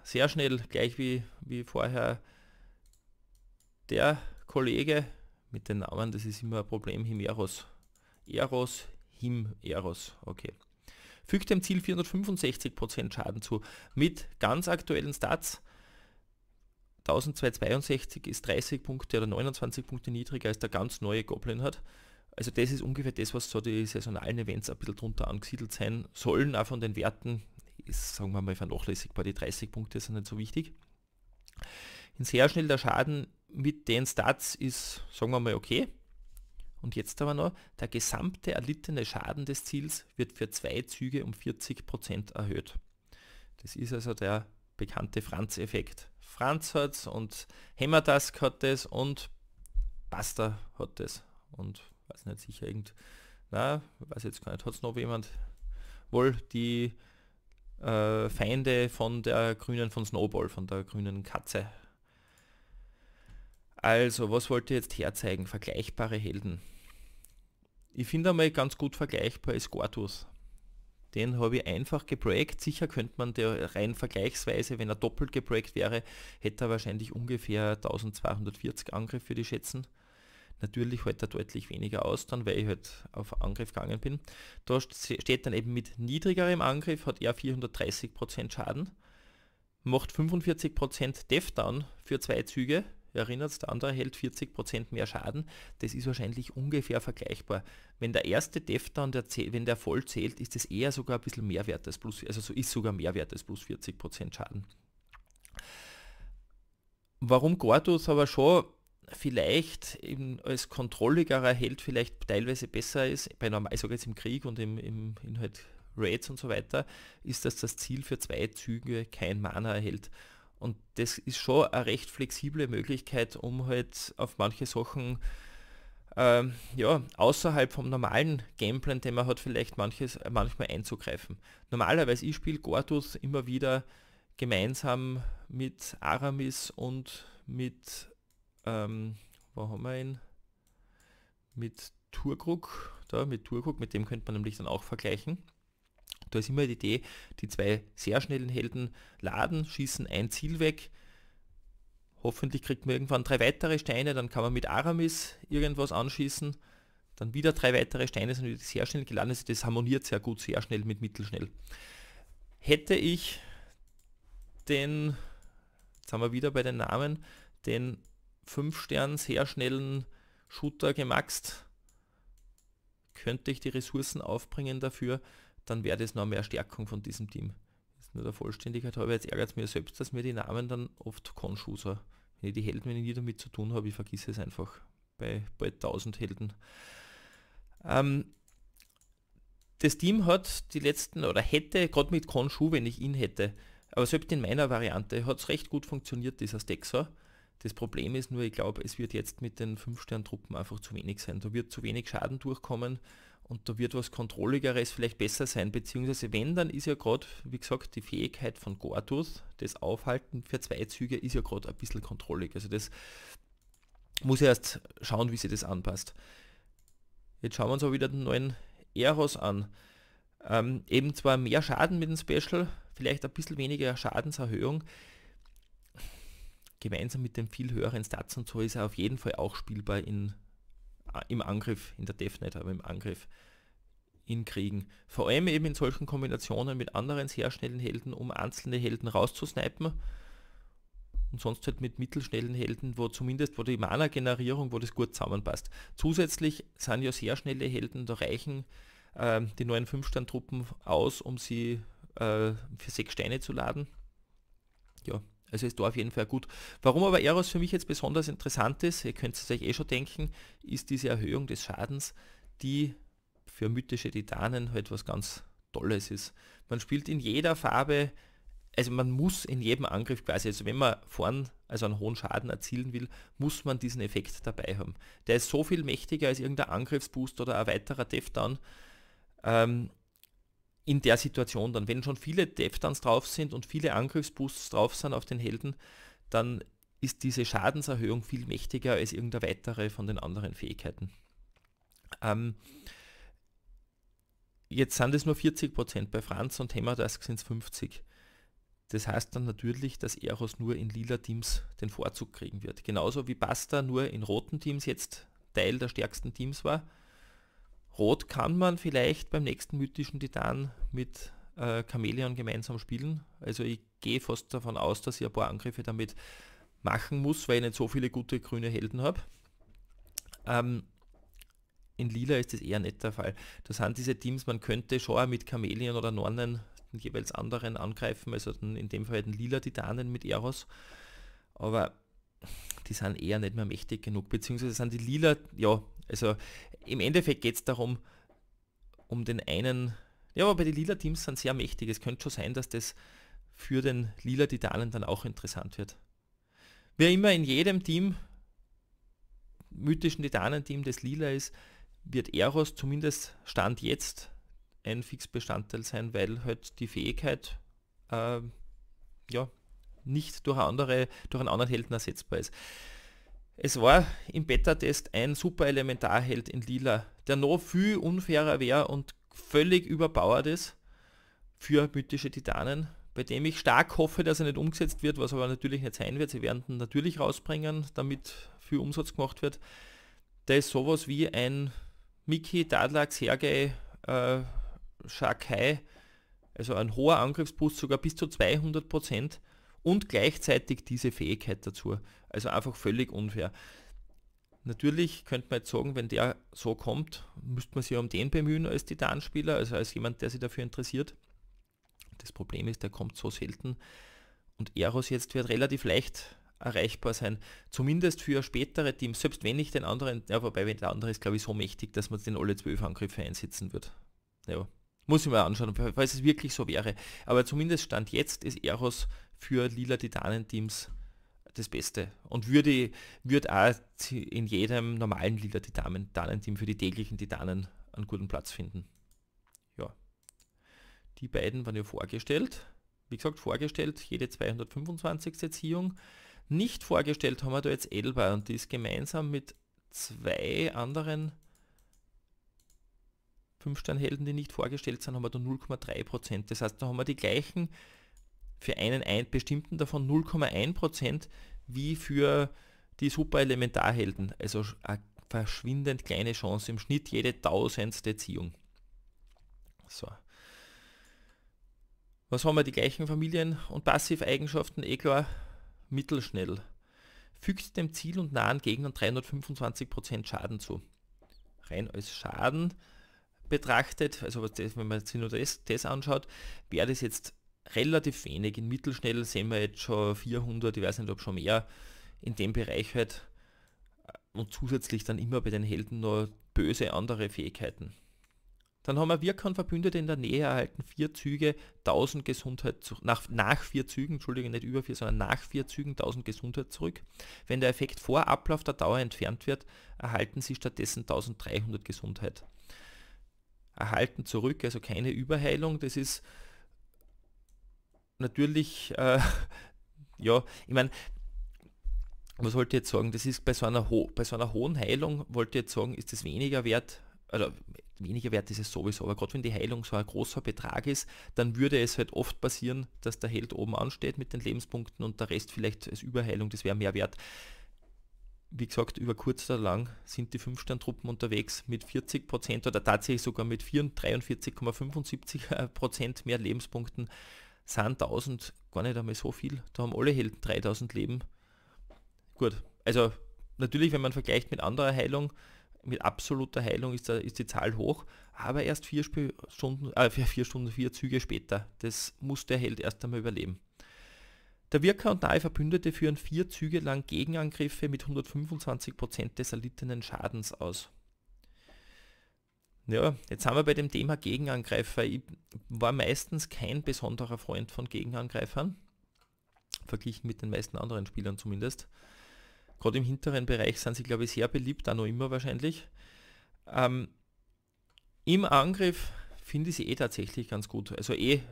sehr schnell, gleich wie, wie vorher der Kollege mit den Namen, das ist immer ein Problem, Himeros. Eros, Him, Eros, okay. Fügt dem Ziel 465% Schaden zu. Mit ganz aktuellen Stats 1262 ist 30 Punkte oder 29 Punkte niedriger als der ganz neue Goblin hat. Also das ist ungefähr das, was so die saisonalen Events ein bisschen drunter angesiedelt sein sollen, auch von den Werten ist, sagen wir mal, vernachlässigbar. Die 30 Punkte sind nicht so wichtig. In sehr schnell der Schaden mit den Stats ist, sagen wir mal, okay. Und jetzt aber noch, der gesamte erlittene Schaden des Ziels wird für zwei Züge um 40% erhöht. Das ist also der bekannte Franz-Effekt. Franz hat's und Hämmertask hat es und Basta hat es. Und weiß nicht sicher, irgend, na, weiß jetzt gar nicht, hat es noch jemand? Wohl die äh, Feinde von der grünen, von Snowball, von der grünen Katze. Also, was wollte ich jetzt herzeigen? Vergleichbare Helden. Ich finde einmal ganz gut vergleichbar ist Gortus. Den habe ich einfach geprojekt. Sicher könnte man der rein vergleichsweise, wenn er doppelt geprojekt wäre, hätte er wahrscheinlich ungefähr 1240 Angriff für die schätzen natürlich heute halt deutlich weniger aus, dann weil ich halt auf Angriff gegangen bin. Da steht dann eben mit niedrigerem Angriff, hat er 430% Schaden, macht 45% Deathdown für zwei Züge, erinnert, der andere hält 40% mehr Schaden. Das ist wahrscheinlich ungefähr vergleichbar. Wenn der erste Deathdown, der wenn der voll zählt, ist das eher sogar ein bisschen Mehrwert als plus, also so ist sogar Mehrwert als plus 40% Schaden. Warum Gortus aber schon vielleicht eben als kontrolligerer Held vielleicht teilweise besser ist, bei normal, ich sage jetzt im Krieg und im, im, in halt Raids und so weiter, ist, dass das Ziel für zwei Züge kein Mana erhält. Und das ist schon eine recht flexible Möglichkeit, um halt auf manche Sachen ähm, ja, außerhalb vom normalen Gameplan, den man hat, vielleicht manches, äh, manchmal einzugreifen. Normalerweise, ich spiele Gortus immer wieder gemeinsam mit Aramis und mit ähm, wo haben wir ihn? Mit Turkrug, da mit Turkrug, mit dem könnte man nämlich dann auch vergleichen. Da ist immer die Idee, die zwei sehr schnellen Helden laden, schießen ein Ziel weg. Hoffentlich kriegt man irgendwann drei weitere Steine, dann kann man mit Aramis irgendwas anschießen. Dann wieder drei weitere Steine sind natürlich sehr schnell geladen. Also das harmoniert sehr gut, sehr schnell mit mittelschnell. Hätte ich den, jetzt haben wir wieder bei den Namen, den 5 Stern sehr schnellen Shooter gemaxt, könnte ich die Ressourcen aufbringen dafür, dann wäre das noch mehr Stärkung von diesem Team. Ist nur der Vollständigkeit halber, jetzt ärgert es mir selbst, dass mir die Namen dann oft Konschuser, wenn ich die Helden, wenn ich nie damit zu tun habe, ich vergesse es einfach bei bald 1000 Helden. Ähm, das Team hat die letzten, oder hätte, gerade mit Konshu, wenn ich ihn hätte, aber selbst in meiner Variante hat es recht gut funktioniert, dieser Stexer. Das Problem ist nur, ich glaube, es wird jetzt mit den 5-Stern-Truppen einfach zu wenig sein. Da wird zu wenig Schaden durchkommen und da wird was Kontrolligeres vielleicht besser sein, beziehungsweise wenn, dann ist ja gerade, wie gesagt, die Fähigkeit von Gortus, das Aufhalten für zwei Züge ist ja gerade ein bisschen kontrollig. Also das muss erst schauen, wie sie das anpasst. Jetzt schauen wir uns aber wieder den neuen Eros an. Ähm, eben zwar mehr Schaden mit dem Special, vielleicht ein bisschen weniger Schadenserhöhung gemeinsam mit den viel höheren Stats und so ist er auf jeden Fall auch spielbar in, äh, im Angriff, in der Def nicht, aber im Angriff in Kriegen. Vor allem eben in solchen Kombinationen mit anderen sehr schnellen Helden, um einzelne Helden rauszusnipen und sonst halt mit mittelschnellen Helden, wo zumindest wo die Mana-Generierung, wo das gut zusammenpasst. Zusätzlich sind ja sehr schnelle Helden, da reichen äh, die neuen 5 truppen aus, um sie äh, für sechs Steine zu laden. Ja, also ist da auf jeden Fall gut. Warum aber Eros für mich jetzt besonders interessant ist, ihr könnt es euch eh schon denken, ist diese Erhöhung des Schadens, die für mythische Titanen halt was ganz Tolles ist. Man spielt in jeder Farbe, also man muss in jedem Angriff quasi, also wenn man vorn, also einen hohen Schaden erzielen will, muss man diesen Effekt dabei haben. Der ist so viel mächtiger als irgendein Angriffsboost oder ein weiterer Deathdown. Ähm, in der Situation dann. Wenn schon viele Defdans drauf sind und viele Angriffsboosts drauf sind auf den Helden, dann ist diese Schadenserhöhung viel mächtiger als irgendeine weitere von den anderen Fähigkeiten. Ähm, jetzt sind es nur 40% bei Franz und Hemmerdask sind es 50%. Das heißt dann natürlich, dass Eros nur in lila Teams den Vorzug kriegen wird. Genauso wie Basta nur in roten Teams jetzt Teil der stärksten Teams war Rot kann man vielleicht beim nächsten mythischen Titan mit äh, Chamäleon gemeinsam spielen. Also ich gehe fast davon aus, dass ich ein paar Angriffe damit machen muss, weil ich nicht so viele gute grüne Helden habe. Ähm, in Lila ist das eher nicht der Fall. Das sind diese Teams, man könnte schon mit Chameleon oder Nornen den jeweils anderen angreifen, also in dem Fall den lila Titanen mit Eros, aber die sind eher nicht mehr mächtig genug, beziehungsweise sind die lila, ja, also im Endeffekt geht es darum, um den einen, ja, aber die lila Teams sind sehr mächtig. Es könnte schon sein, dass das für den lila Titanen dann auch interessant wird. Wer immer in jedem Team, mythischen Titanen-Team, das lila ist, wird Eros zumindest Stand jetzt ein Fixbestandteil sein, weil halt die Fähigkeit äh, ja, nicht durch, andere, durch einen anderen Helden ersetzbar ist. Es war im Beta-Test ein super Elementarheld in Lila, der noch viel unfairer wäre und völlig überbauert ist für mythische Titanen, bei dem ich stark hoffe, dass er nicht umgesetzt wird, was aber natürlich nicht sein wird. Sie werden ihn natürlich rausbringen, damit viel Umsatz gemacht wird. Der ist sowas wie ein Mickey, Dadlax, Sergei, äh, Sharkai, also ein hoher Angriffsboost, sogar bis zu 200 Prozent und gleichzeitig diese Fähigkeit dazu. Also einfach völlig unfair. Natürlich könnte man jetzt sagen, wenn der so kommt, müsste man sich um den bemühen als Titanspieler, also als jemand, der sich dafür interessiert. Das Problem ist, der kommt so selten und Eros jetzt wird relativ leicht erreichbar sein, zumindest für spätere Teams, selbst wenn ich den anderen, ja, wobei wenn der andere ist, glaube ich, so mächtig, dass man den alle zwölf Angriffe einsetzen wird. Ja, muss ich mal anschauen, falls es wirklich so wäre. Aber zumindest Stand jetzt ist Eros für lila Titanen-Teams das Beste und würde, würde auch in jedem normalen lila Titanen-Team für die täglichen Titanen einen guten Platz finden. Ja, die beiden waren ja vorgestellt. Wie gesagt, vorgestellt jede 225. Erziehung. Nicht vorgestellt haben wir da jetzt Edelbar und die ist gemeinsam mit zwei anderen 5 stern die nicht vorgestellt sind, haben wir da 0,3%. Das heißt, da haben wir die gleichen für einen ein, bestimmten davon 0,1% wie für die Superelementarhelden. Also eine verschwindend kleine Chance im Schnitt jede tausendste Ziehung. So. Was haben wir? Die gleichen Familien- und Passiveigenschaften, eh klar, mittelschnell. Fügt dem Ziel und nahen Gegnern 325% Schaden zu. Rein als Schaden betrachtet, also wenn man sich nur das, das anschaut, wäre das jetzt relativ wenig. In Mittelschnell sehen wir jetzt schon 400, ich weiß nicht, ob schon mehr in dem Bereich halt. Und zusätzlich dann immer bei den Helden noch böse andere Fähigkeiten. Dann haben wir Wirkan Verbündete in der Nähe erhalten, vier Züge, 1000 Gesundheit zurück, nach, nach vier Zügen, Entschuldigung, nicht über vier, sondern nach vier Zügen 1000 Gesundheit zurück. Wenn der Effekt vor Ablauf der Dauer entfernt wird, erhalten sie stattdessen 1300 Gesundheit. Erhalten zurück, also keine Überheilung, das ist natürlich, äh, ja, ich meine, was wollte ich jetzt sagen, das ist bei so einer, ho bei so einer hohen Heilung, wollte ich jetzt sagen, ist es weniger wert, oder weniger wert ist es sowieso, aber gerade wenn die Heilung so ein großer Betrag ist, dann würde es halt oft passieren, dass der Held oben ansteht mit den Lebenspunkten und der Rest vielleicht als Überheilung, das wäre mehr wert. Wie gesagt, über kurz oder lang sind die 5-Stern-Truppen unterwegs mit 40% oder tatsächlich sogar mit 43,75% äh, mehr Lebenspunkten sind 1000 gar nicht einmal so viel. Da haben alle Helden 3000 Leben. Gut, also natürlich, wenn man vergleicht mit anderer Heilung, mit absoluter Heilung ist, da, ist die Zahl hoch, aber erst vier Sp Stunden, äh, vier Stunden, vier Züge später. Das muss der Held erst einmal überleben. Der Wirker und nahe Verbündete führen vier Züge lang Gegenangriffe mit 125% des erlittenen Schadens aus. Ja, jetzt haben wir bei dem Thema Gegenangreifer. Ich war meistens kein besonderer Freund von Gegenangreifern, verglichen mit den meisten anderen Spielern zumindest. Gerade im hinteren Bereich sind sie, glaube ich, sehr beliebt, auch noch immer wahrscheinlich. Ähm, Im Angriff finde ich sie eh tatsächlich ganz gut. Also eh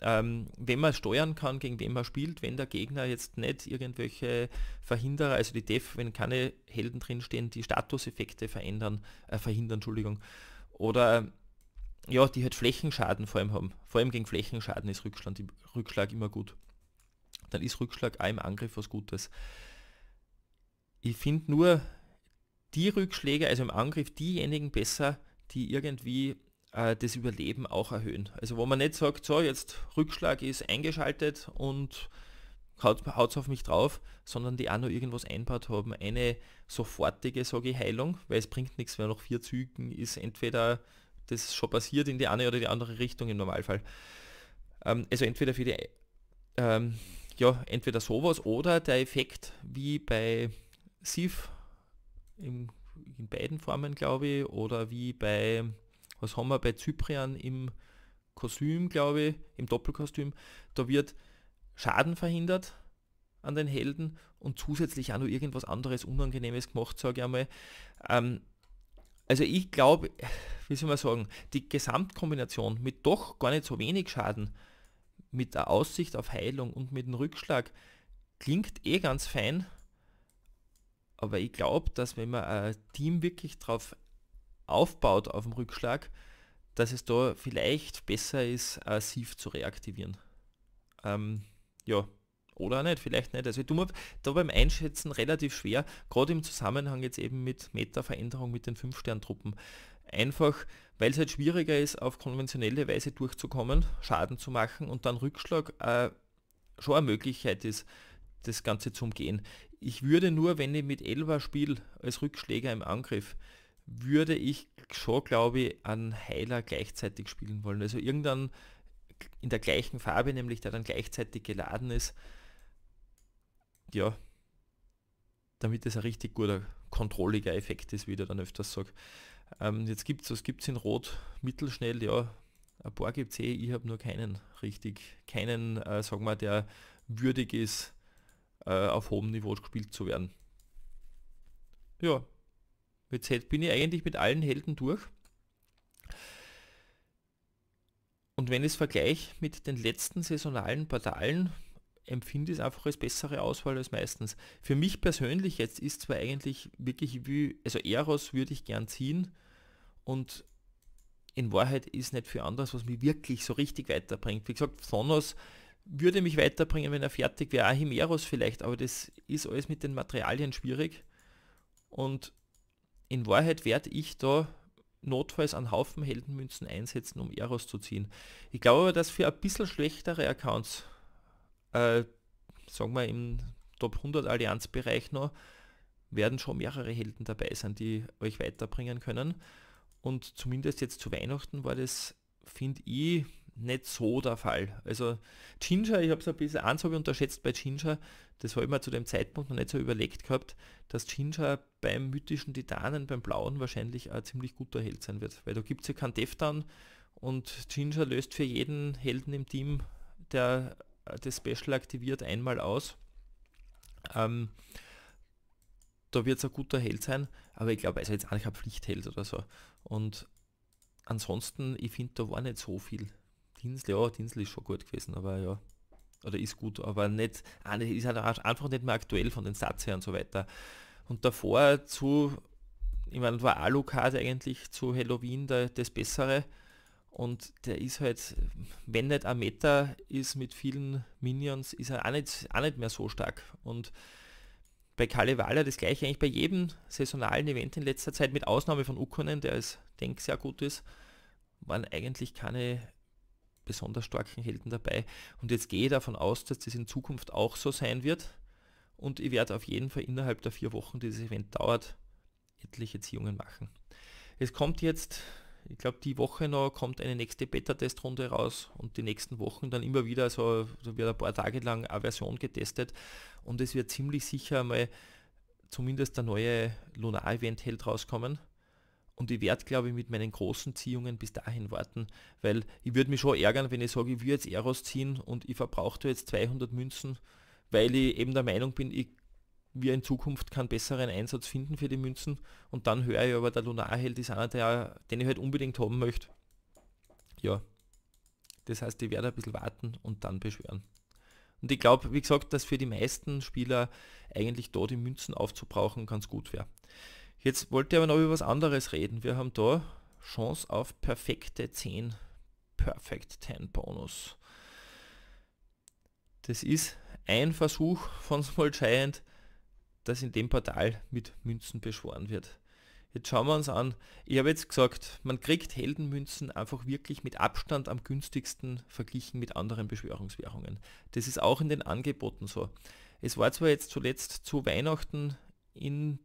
ähm, wenn man steuern kann, gegen wen man spielt, wenn der Gegner jetzt nicht irgendwelche Verhinderer, also die Def, wenn keine Helden drinstehen, die Statuseffekte verändern, äh, verhindern, Entschuldigung. Oder ja, die halt Flächenschaden vor allem haben. Vor allem gegen Flächenschaden ist Rückschlag, Rückschlag immer gut. Dann ist Rückschlag auch im Angriff was Gutes. Ich finde nur die Rückschläge, also im Angriff diejenigen besser, die irgendwie äh, das Überleben auch erhöhen. Also wo man nicht sagt, so jetzt Rückschlag ist eingeschaltet und haut, es auf mich drauf, sondern die auch noch irgendwas einbaut haben. Eine sofortige, sage ich, Heilung, weil es bringt nichts, wenn nach vier Zügen ist entweder das schon passiert in die eine oder die andere Richtung im Normalfall. Ähm, also entweder für die ähm, ja, entweder sowas oder der Effekt wie bei Sieve in beiden Formen, glaube ich, oder wie bei was haben wir bei Zyprian im Kostüm, glaube ich, im Doppelkostüm? Da wird Schaden verhindert an den Helden und zusätzlich auch noch irgendwas anderes Unangenehmes gemacht, sage ich einmal. Ähm, also ich glaube, wie soll man sagen, die Gesamtkombination mit doch gar nicht so wenig Schaden, mit der Aussicht auf Heilung und mit dem Rückschlag klingt eh ganz fein, aber ich glaube, dass wenn man ein Team wirklich drauf aufbaut auf dem Rückschlag, dass es da vielleicht besser ist, äh, Sieve zu reaktivieren. Ähm, ja, oder nicht, vielleicht nicht. Also ich tue mir da beim Einschätzen relativ schwer, gerade im Zusammenhang jetzt eben mit Meta-Veränderung mit den 5-Stern-Truppen. Einfach, weil es halt schwieriger ist, auf konventionelle Weise durchzukommen, Schaden zu machen und dann Rückschlag äh, schon eine Möglichkeit ist, das Ganze zu umgehen. Ich würde nur, wenn ich mit Elva spiele, als Rückschläger im Angriff, würde ich schon, glaube ich, an Heiler gleichzeitig spielen wollen. Also irgendwann in der gleichen Farbe, nämlich der dann gleichzeitig geladen ist. Ja, damit es ein richtig guter, kontrolliger Effekt ist, wie ich dann öfters sagt. Ähm, jetzt gibt es, was gibt es in Rot? Mittelschnell, ja, ein paar gibt es eh, ich habe nur keinen richtig, keinen, äh, sagen wir, der würdig ist, äh, auf hohem Niveau gespielt zu werden. Ja, mit bin ich eigentlich mit allen Helden durch. Und wenn ich es vergleiche mit den letzten saisonalen Portalen, empfinde ich es einfach als bessere Auswahl als meistens. Für mich persönlich jetzt ist zwar eigentlich wirklich wie, also Eros würde ich gern ziehen und in Wahrheit ist nicht für anders, was mich wirklich so richtig weiterbringt. Wie gesagt, Thonos würde mich weiterbringen, wenn er fertig wäre, auch Himeros vielleicht, aber das ist alles mit den Materialien schwierig und in Wahrheit werde ich da notfalls einen Haufen Heldenmünzen einsetzen, um Eros zu ziehen. Ich glaube aber, dass für ein bisschen schlechtere Accounts, äh, sagen wir im Top 100 Allianzbereich noch, werden schon mehrere Helden dabei sein, die euch weiterbringen können. Und zumindest jetzt zu Weihnachten war das, finde ich, nicht so der Fall. Also Ginger, ich habe es ein bisschen, eins ich unterschätzt bei Ginger, das war immer zu dem Zeitpunkt noch nicht so überlegt gehabt, dass Ginger beim mythischen Titanen, beim Blauen wahrscheinlich ein ziemlich guter Held sein wird, weil da gibt es ja keinen Deftan und Ginger löst für jeden Helden im Team, der das Special aktiviert, einmal aus. Ähm, da wird es ein guter Held sein, aber ich glaube, er ist jetzt auch nicht kein Pflichtheld oder so. Und ansonsten, ich finde, da war nicht so viel. Dinsle, ja, Dinsle ist schon gut gewesen, aber ja. Oder ist gut, aber nicht, ist halt einfach nicht mehr aktuell von den Satz her und so weiter. Und davor zu, ich meine, war Alucard eigentlich zu Halloween der, das Bessere. Und der ist halt, wenn nicht am Meta ist mit vielen Minions, ist er auch nicht, auch nicht mehr so stark. Und bei Kalevala das gleiche eigentlich bei jedem saisonalen Event in letzter Zeit, mit Ausnahme von Ukonen, der als Denk sehr gut ist, waren eigentlich keine besonders starken Helden dabei. Und jetzt gehe ich davon aus, dass das in Zukunft auch so sein wird. Und ich werde auf jeden Fall innerhalb der vier Wochen, die dieses Event dauert, etliche Ziehungen machen. Es kommt jetzt, ich glaube die Woche noch, kommt eine nächste Beta-Testrunde raus und die nächsten Wochen dann immer wieder, so da wird ein paar Tage lang eine Version getestet und es wird ziemlich sicher mal zumindest der neue Lunar-Event-Held rauskommen und ich werde, glaube ich, mit meinen großen Ziehungen bis dahin warten, weil ich würde mich schon ärgern, wenn ich sage, ich will jetzt Eros eh ziehen und ich verbrauchte jetzt 200 Münzen, weil ich eben der Meinung bin, ich wir in Zukunft keinen besseren Einsatz finden für die Münzen und dann höre ich aber, der Lunarheld ist einer, der, den ich halt unbedingt haben möchte. Ja. Das heißt, ich werde ein bisschen warten und dann beschweren. Und ich glaube, wie gesagt, dass für die meisten Spieler eigentlich da die Münzen aufzubrauchen ganz gut wäre. Jetzt wollte ich aber noch über was anderes reden. Wir haben da Chance auf perfekte 10, Perfect 10 Bonus. Das ist ein Versuch von Small Giant, das in dem Portal mit Münzen beschworen wird. Jetzt schauen wir uns an. Ich habe jetzt gesagt, man kriegt Heldenmünzen einfach wirklich mit Abstand am günstigsten verglichen mit anderen Beschwörungswährungen. Das ist auch in den Angeboten so. Es war zwar jetzt zuletzt zu Weihnachten in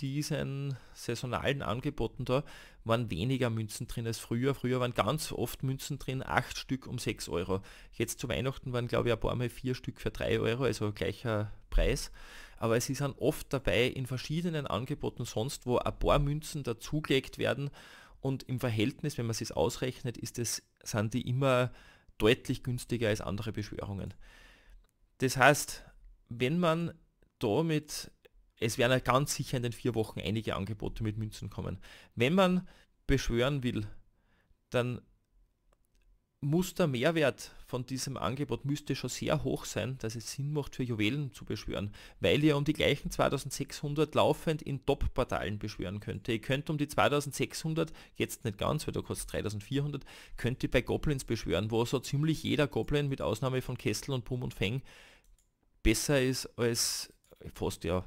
diesen saisonalen Angeboten da waren weniger Münzen drin als früher. Früher waren ganz oft Münzen drin, acht Stück um sechs Euro. Jetzt zu Weihnachten waren glaube ich ein paar Mal vier Stück für drei Euro, also gleicher Preis. Aber sie sind oft dabei in verschiedenen Angeboten sonst, wo ein paar Münzen dazugelegt werden und im Verhältnis, wenn man es ausrechnet, ist das, sind die immer deutlich günstiger als andere Beschwörungen. Das heißt, wenn man da mit es werden halt ganz sicher in den vier Wochen einige Angebote mit Münzen kommen. Wenn man beschwören will, dann muss der Mehrwert von diesem Angebot müsste schon sehr hoch sein, dass es Sinn macht für Juwelen zu beschwören, weil ihr um die gleichen 2600 laufend in Top-Portalen beschwören könnt. Ihr könnt um die 2600, jetzt nicht ganz, weil da kostet 3400, könnt ihr bei Goblins beschwören, wo so ziemlich jeder Goblin mit Ausnahme von Kessel und Pum und Feng besser ist als fast ja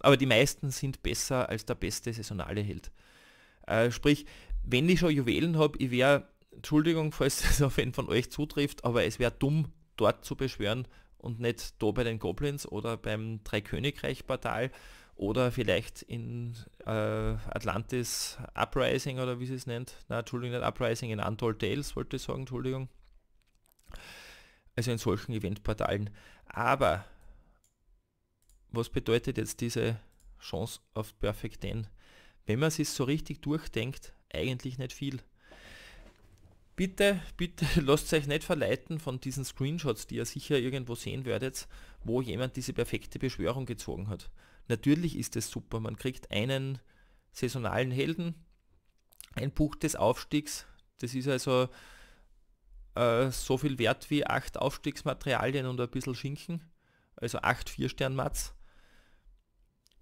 aber die meisten sind besser als der beste saisonale Held. Äh, sprich, wenn ich schon Juwelen habe, ich wäre, Entschuldigung, falls das auf einen von euch zutrifft, aber es wäre dumm, dort zu beschwören und nicht da bei den Goblins oder beim Dreikönigreich-Portal oder vielleicht in äh, Atlantis Uprising oder wie sie es nennt. Na, Entschuldigung, nicht Uprising, in Untold Tales wollte ich sagen, Entschuldigung. Also in solchen Eventportalen. Aber was bedeutet jetzt diese Chance auf Perfect 10? Wenn man sich so richtig durchdenkt, eigentlich nicht viel. Bitte, bitte lasst euch nicht verleiten von diesen Screenshots, die ihr sicher irgendwo sehen werdet, wo jemand diese perfekte Beschwörung gezogen hat. Natürlich ist es super, man kriegt einen saisonalen Helden, ein Buch des Aufstiegs, das ist also äh, so viel wert wie acht Aufstiegsmaterialien und ein bisschen Schinken, also acht Vier-Stern-Mats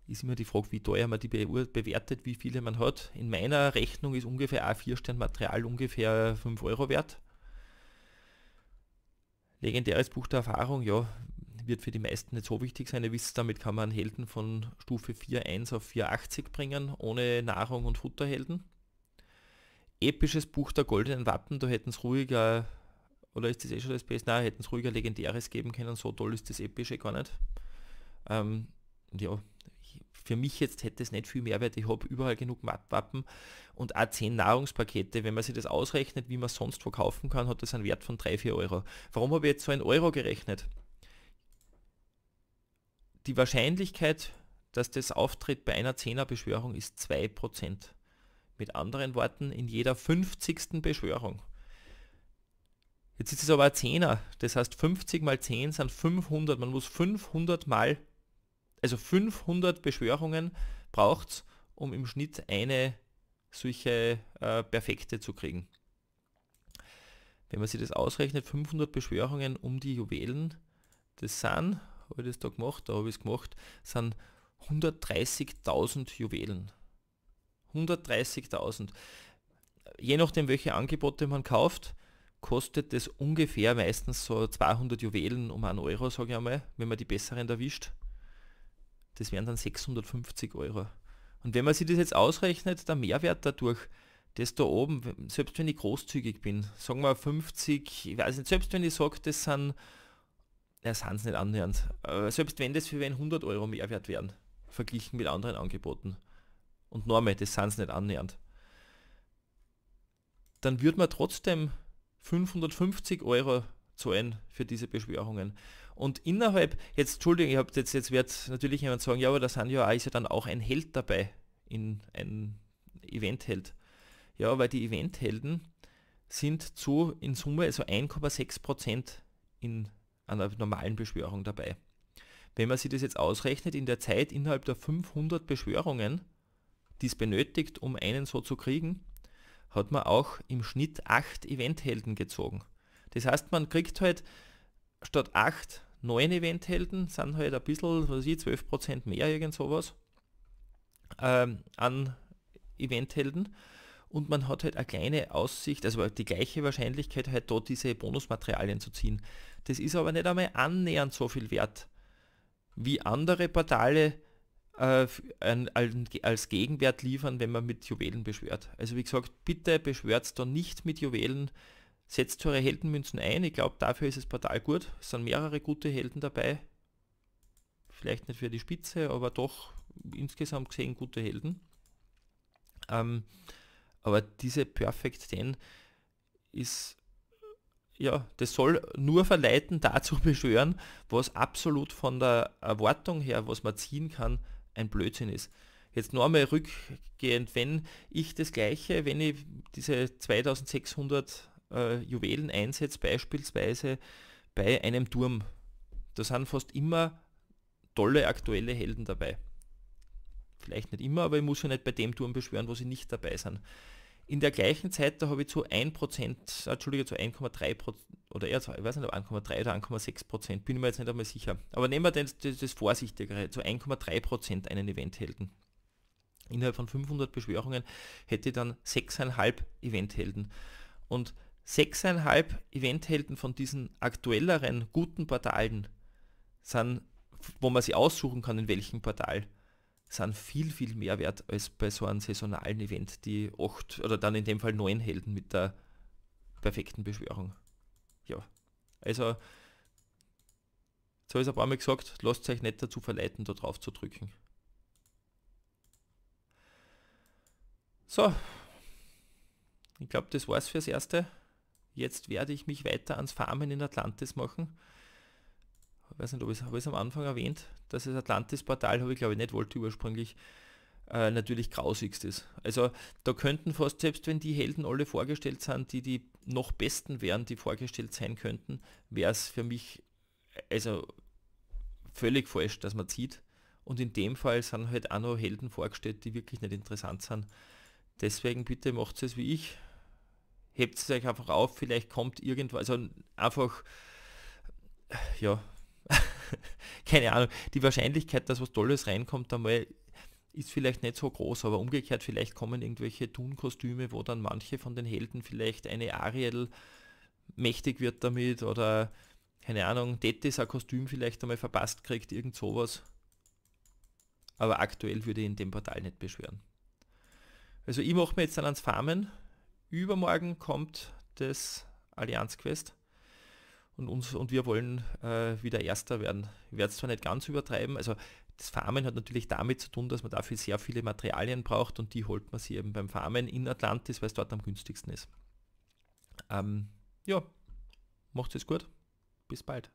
ist immer die Frage, wie teuer man die bewertet, wie viele man hat. In meiner Rechnung ist ungefähr ein 4 stern material ungefähr 5 Euro wert. Legendäres Buch der Erfahrung, ja, wird für die meisten nicht so wichtig sein. Ihr wisst, damit kann man Helden von Stufe 4.1 auf 4.80 bringen, ohne Nahrung und Futterhelden. Episches Buch der goldenen Wappen, da hätten es ruhiger, oder ist das eh schon das Beste? Nein, hätten es ruhiger legendäres geben können, so toll ist das epische gar nicht. Ähm, ja, für mich jetzt hätte es nicht viel Mehrwert. Ich habe überall genug Wappen und auch 10 Nahrungspakete. Wenn man sich das ausrechnet, wie man sonst verkaufen kann, hat das einen Wert von 3, 4 Euro. Warum habe ich jetzt so einen Euro gerechnet? Die Wahrscheinlichkeit, dass das auftritt bei einer 10er Beschwörung ist 2%. Mit anderen Worten, in jeder 50. Beschwörung. Jetzt ist es aber ein Zehner, das heißt 50 mal 10 sind 500, man muss 500 mal also 500 Beschwörungen braucht es, um im Schnitt eine solche äh, perfekte zu kriegen. Wenn man sich das ausrechnet, 500 Beschwörungen um die Juwelen, das sind, habe ich das da gemacht, da habe ich es gemacht, sind 130.000 Juwelen. 130.000. Je nachdem, welche Angebote man kauft, kostet das ungefähr meistens so 200 Juwelen um einen Euro, sage ich einmal, wenn man die besseren erwischt. Das wären dann 650 Euro. Und wenn man sich das jetzt ausrechnet, der Mehrwert dadurch, das da oben, selbst wenn ich großzügig bin, sagen wir 50, ich weiß nicht, selbst wenn ich sage, das sind, ja, sind es nicht annähernd, aber selbst wenn das für wen 100 Euro Mehrwert wären, verglichen mit anderen Angeboten und Norme, das sind es nicht annähernd, dann würde man trotzdem 550 Euro zahlen für diese Beschwörungen. Und innerhalb, jetzt Entschuldigung, ich jetzt, jetzt wird natürlich jemand sagen, ja, aber der Sanjo ist ja dann auch ein Held dabei, in ein Eventheld. Ja, weil die Eventhelden sind zu in Summe also 1,6% in einer normalen Beschwörung dabei. Wenn man sich das jetzt ausrechnet, in der Zeit innerhalb der 500 Beschwörungen, die es benötigt, um einen so zu kriegen, hat man auch im Schnitt 8 Eventhelden gezogen. Das heißt, man kriegt halt statt 8 neuen Eventhelden sind halt ein bisschen, was weiß ich, 12% mehr, irgend sowas, ähm, an Eventhelden. Und man hat halt eine kleine Aussicht, also die gleiche Wahrscheinlichkeit, halt dort diese Bonusmaterialien zu ziehen. Das ist aber nicht einmal annähernd so viel wert, wie andere Portale äh, als Gegenwert liefern, wenn man mit Juwelen beschwört. Also wie gesagt, bitte beschwört da nicht mit Juwelen, Setzt eure Heldenmünzen ein. Ich glaube, dafür ist das Portal gut. Es sind mehrere gute Helden dabei. Vielleicht nicht für die Spitze, aber doch insgesamt gesehen gute Helden. Ähm, aber diese Perfect 10 ist, ja, das soll nur verleiten, dazu beschwören, was absolut von der Erwartung her, was man ziehen kann, ein Blödsinn ist. Jetzt noch einmal rückgehend, wenn ich das gleiche, wenn ich diese 2600 äh, Juwelen einsetzt, beispielsweise bei einem Turm. Da sind fast immer tolle aktuelle Helden dabei. Vielleicht nicht immer, aber ich muss ja nicht bei dem Turm beschwören, wo sie nicht dabei sind. In der gleichen Zeit, da habe ich zu 1%, äh, Entschuldige, zu 1,3% oder eher zu, ich weiß nicht, ob 1,3 oder 1,6%, bin ich mir jetzt nicht einmal sicher. Aber nehmen wir das, das, das Vorsichtigere, zu 1,3% einen Eventhelden. Innerhalb von 500 Beschwörungen hätte ich dann 6,5 Eventhelden. Und sechseinhalb Eventhelden von diesen aktuelleren guten Portalen sind, wo man sie aussuchen kann, in welchem Portal, sind viel, viel mehr wert als bei so einem saisonalen Event, die acht oder dann in dem Fall neun Helden mit der perfekten Beschwörung. Ja, also, so habe ich es ein paar Mal gesagt, lasst euch nicht dazu verleiten, da drauf zu drücken. So, ich glaube, das war's fürs Erste. Jetzt werde ich mich weiter ans Farmen in Atlantis machen. Ich weiß nicht, ob ich es am Anfang erwähnt, dass das Atlantis-Portal, habe ich glaube ich nicht wollte ursprünglich, äh, natürlich grausigst ist. Also da könnten fast, selbst wenn die Helden alle vorgestellt sind, die die noch besten wären, die vorgestellt sein könnten, wäre es für mich also völlig falsch, dass man zieht. Und in dem Fall sind halt auch noch Helden vorgestellt, die wirklich nicht interessant sind. Deswegen bitte macht es wie ich, hebt es euch einfach auf, vielleicht kommt irgendwas, also einfach, ja, keine Ahnung, die Wahrscheinlichkeit, dass was Tolles reinkommt, einmal ist vielleicht nicht so groß, aber umgekehrt vielleicht kommen irgendwelche Tun-Kostüme, wo dann manche von den Helden vielleicht eine Ariel mächtig wird damit oder keine Ahnung, Tettis ein Kostüm vielleicht einmal verpasst kriegt, irgend sowas. Aber aktuell würde ich in dem Portal nicht beschweren. Also ich mache mir jetzt dann ans Farmen, Übermorgen kommt das Allianz Quest und, uns, und wir wollen äh, wieder Erster werden. Ich werde es zwar nicht ganz übertreiben, also das Farmen hat natürlich damit zu tun, dass man dafür sehr viele Materialien braucht und die holt man sich eben beim Farmen in Atlantis, weil es dort am günstigsten ist. Ähm, ja, macht's es gut. Bis bald.